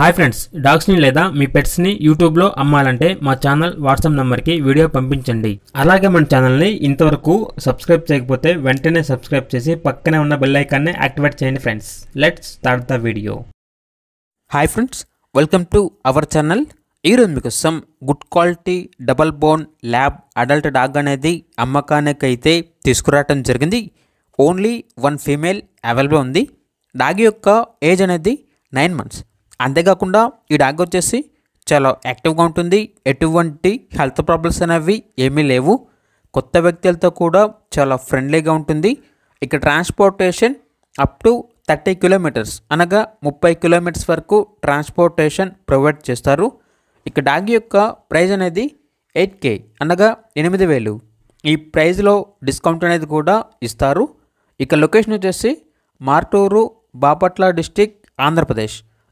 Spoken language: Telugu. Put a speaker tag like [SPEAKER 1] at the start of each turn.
[SPEAKER 1] హాయ్ ఫ్రెండ్స్ డాగ్స్ని లేదా మీ పెట్స్ని యూట్యూబ్లో అమ్మాలంటే మా ఛానల్ వాట్సాప్ నెంబర్కి వీడియో పంపించండి అలాగే మన ఛానల్ని ఇంతవరకు సబ్స్క్రైబ్ చేయకపోతే వెంటనే సబ్స్క్రైబ్ చేసి పక్కనే ఉన్న బెల్లైకాన్ని యాక్టివేట్ చేయండి friends let's start the
[SPEAKER 2] video hi friends welcome to our channel ఈరోజు మీకోసం good quality double bone lab adult dog అనేది అమ్మకానికి అయితే తీసుకురావటం జరిగింది ఓన్లీ వన్ ఫీమేల్ అవైలబుల్ ఉంది డాగ్ యొక్క ఏజ్ అనేది నైన్ మంత్స్ అంతేకాకుండా ఈ డాగ్ వచ్చేసి చాలా యాక్టివ్గా ఉంటుంది ఎటువంటి హెల్త్ ప్రాబ్లమ్స్ అనేవి ఏమీ లేవు కొత్త వ్యక్తులతో కూడా చాలా ఫ్రెండ్లీగా ఉంటుంది ఇక transportation up to thirty kilometres అనగా ముప్పై కిలోమీటర్స్ వరకు ట్రాన్స్పోర్టేషన్ ప్రొవైడ్ చేస్తారు ఇక డాగ్ యొక్క ప్రైజ్ అనేది ఎయిట్ కే అనగా ఎనిమిది వేలు ఈ ప్రైజ్లో డిస్కౌంట్ అనేది కూడా ఇస్తారు ఇక లొకేషన్ వచ్చేసి మార్టూరు బాపట్ల డిస్టిక్ ఆంధ్రప్రదేశ్